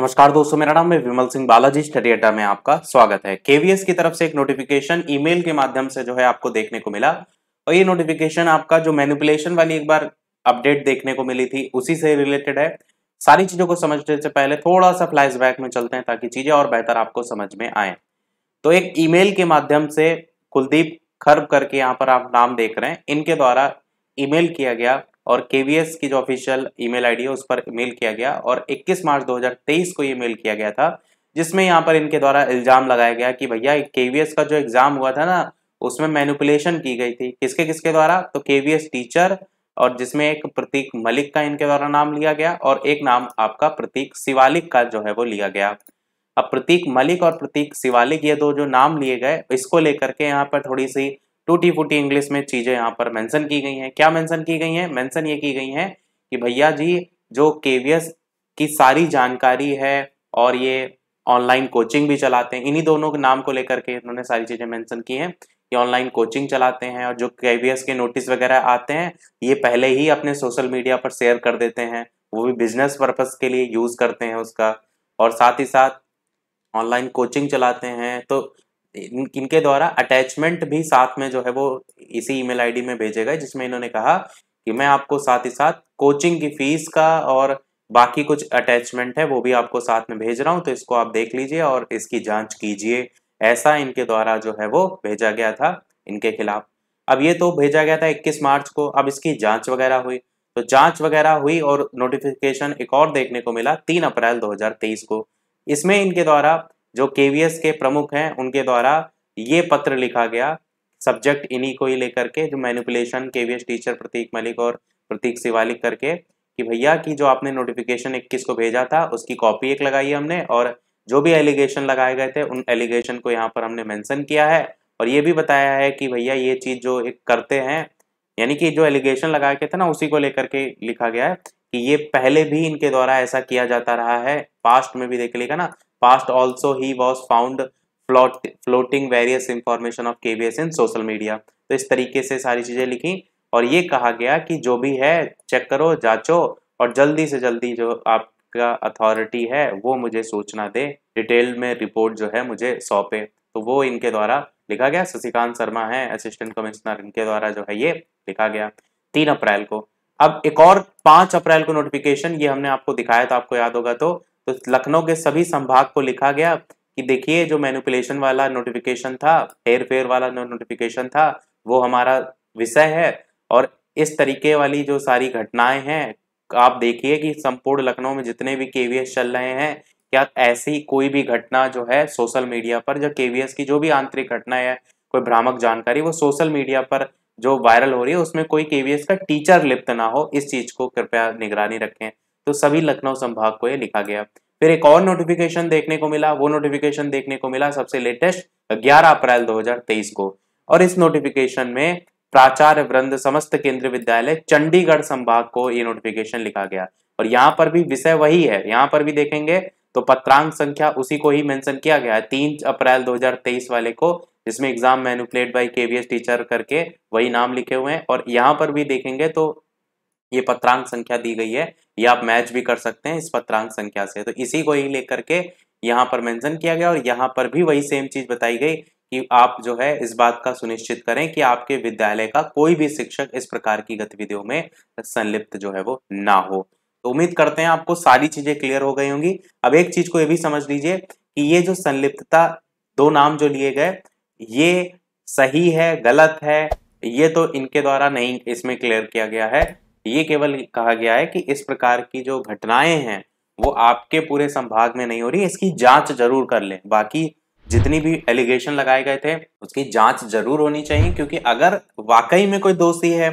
नमस्कार दोस्तों मेरा नाम है विमल सिंह बालाजी स्टडी अड्डा में आपका स्वागत है केवीएस की तरफ से एक नोटिफिकेशन ईमेल के माध्यम से जो है आपको देखने को मिला और ये नोटिफिकेशन आपका जो मैनिपुलेशन वाली एक बार अपडेट देखने को मिली थी उसी से रिलेटेड है सारी चीजों को समझने से पहले थोड़ा सा बैक में चलते हैं ताकि चीजें और बेहतर आपको समझ में आए तो एक ईमेल के माध्यम से कुलदीप खर्ब करके यहाँ पर आप नाम देख रहे हैं इनके द्वारा ईमेल किया गया और के की जो ऑफिशियल ईमेल आईडी है उस पर मेल किया गया और 21 मार्च 2023 को ये मेल किया गया था जिसमें यहाँ पर इनके द्वारा इल्ज़ाम लगाया गया कि भैया के का जो एग्ज़ाम हुआ था ना उसमें मैनुपुलेशन की गई थी किसके किसके द्वारा तो के टीचर और जिसमें एक प्रतीक मलिक का इनके द्वारा नाम लिया गया और एक नाम आपका प्रतीक शिवालिक का जो है वो लिया गया अब प्रतीक मलिक और प्रतीक शिवालिक ये दो जो नाम लिए गए इसको लेकर के यहाँ पर थोड़ी सी टूटी फूटी इंग्लिश में चीज़ें यहाँ पर मेंशन की गई हैं क्या मेंशन की गई हैं मेंशन ये की गई हैं कि भैया जी जो केवीएस की सारी जानकारी है और ये ऑनलाइन कोचिंग भी चलाते हैं इन्हीं दोनों के नाम को लेकर के इन्होंने सारी चीज़ें मेंशन की हैं कि ऑनलाइन कोचिंग चलाते हैं और जो केवीएस के नोटिस वगैरह आते हैं ये पहले ही अपने सोशल मीडिया पर शेयर कर देते हैं वो भी बिजनेस पर्पज़ के लिए यूज़ करते हैं उसका और साथ ही साथ ऑनलाइन कोचिंग चलाते हैं तो इनके द्वारा अटैचमेंट भी साथ में जो है वो इसी ईमेल आईडी में भेजे गए जिसमें इन्होंने कहा कि मैं आपको साथ ही साथ कोचिंग की फीस का और बाकी कुछ अटैचमेंट है वो भी आपको साथ में भेज रहा हूँ तो इसको आप देख लीजिए और इसकी जांच कीजिए ऐसा इनके द्वारा जो है वो भेजा गया था इनके खिलाफ अब ये तो भेजा गया था 21 मार्च को अब इसकी जांच वगैरह हुई तो जांच वगैरह हुई और नोटिफिकेशन एक और देखने को मिला 3 अप्रैल 2023 को इसमें इनके द्वारा जो केवीएस के प्रमुख हैं उनके द्वारा ये पत्र लिखा गया सब्जेक्ट इन्हीं को ही लेकर के जो manipulation KVS teacher Prateek Malik और प्रतीक शिवालिक करके कि भैया की जो आपने नोटिफिकेशन इक्कीस को भेजा था उसकी कॉपी एक लगाई हमने और जो भी एलिगेशन लगाए गए थे उन एलिगेशन को यहाँ पर हमने मैंशन किया है और ये भी बताया है कि भैया ये चीज़ जो एक करते हैं यानी कि जो एलिगेशन लगाए गए थे ना उसी को लेकर के लिखा गया है कि ये पहले भी इनके द्वारा ऐसा किया जाता रहा है पास्ट में भी देख लेगा ना past also he was found floating various information of के इन सोशल मीडिया तो इस तरीके से सारी चीज़ें लिखी और ये कहा गया कि जो भी है चेक करो जांचो और जल्दी से जल्दी जो आपका अथॉरिटी है वो मुझे सूचना दे डिटेल में रिपोर्ट जो है मुझे सौंपे तो वो इनके द्वारा लिखा गया शशिकांत शर्मा है असिस्टेंट कमिश्नर इनके द्वारा जो है ये लिखा गया तीन अप्रैल को अब एक और पांच अप्रैल को नोटिफिकेशन ये हमने आपको दिखाया था आपको याद होगा तो तो लखनऊ के सभी संभाग को लिखा गया कि देखिए जो मैनुपुलेशन वाला नोटिफिकेशन था हेयर फेयर वाला नोटिफिकेशन था वो हमारा विषय है और इस तरीके वाली जो सारी घटनाएं हैं आप देखिए कि संपूर्ण लखनऊ में जितने भी केवीएस चल रहे हैं क्या ऐसी कोई भी घटना जो है सोशल मीडिया पर जो केवीएस की जो भी आंतरिक घटना है कोई भ्रामक जानकारी वो सोशल मीडिया पर जो वायरल हो रही है उसमें कोई केवीएस का टीचर लिप्त ना हो इस चीज को कृपया निगरानी रखें तो सभी लखनऊ संभाग को यह लिखा गया फिर एक और नोटिफिकेशन देखने को मिला वो नोटिफिकेशन देखने को मिला सबसे लेटेस्ट 11 अप्रैल 2023 को और इस नोटिफिकेशन में प्राचार्य वृंद समस्त केंद्रीय विद्यालय चंडीगढ़ संभाग को ये नोटिफिकेशन लिखा गया और यहाँ पर भी विषय वही है यहाँ पर भी देखेंगे तो पत्रांक संख्या उसी को ही मेंशन किया गया है तीन अप्रैल 2023 वाले को जिसमें exam manipulate by KVS teacher करके वही नाम लिखे हुए हैं और यहाँ पर भी देखेंगे तो ये पत्रांक संख्या दी गई है ये आप मैच भी कर सकते हैं इस पत्रांक संख्या से तो इसी को ही लेकर के यहाँ पर मेंशन किया गया और यहाँ पर भी वही सेम चीज बताई गई कि आप जो है इस बात का सुनिश्चित करें कि आपके विद्यालय का कोई भी शिक्षक इस प्रकार की गतिविधियों में संलिप्त जो है वो ना हो तो उम्मीद करते हैं आपको सारी चीजें क्लियर हो गई होंगी अब एक चीज को ये भी समझ लीजिए कि ये जो संलिप्तता दो नाम जो लिए गए ये सही है गलत है ये तो इनके द्वारा नहीं इसमें क्लियर किया गया है ये केवल कहा गया है कि इस प्रकार की जो घटनाएं हैं वो आपके पूरे संभाग में नहीं हो रही इसकी जांच जरूर कर लें बाकी जितनी भी एलिगेशन लगाए गए थे उसकी जांच जरूर होनी चाहिए क्योंकि अगर वाकई में कोई दोषी है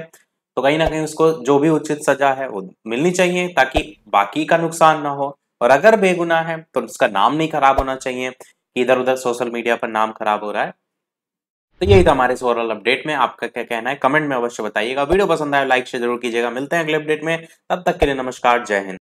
तो कहीं ना कहीं उसको जो भी उचित सजा है वो मिलनी चाहिए ताकि बाकी का नुकसान ना हो और अगर बेगुनाह है तो उसका नाम नहीं खराब होना चाहिए इधर उधर सोशल मीडिया पर नाम खराब हो रहा है तो यही था हमारे इस ओवरऑल अपडेट में आपका क्या कहना है कमेंट में अवश्य बताइएगा वीडियो पसंद आए लाइक शेयर जरूर कीजिएगा मिलते हैं अगले अपडेट में तब तक के लिए नमस्कार जय हिंद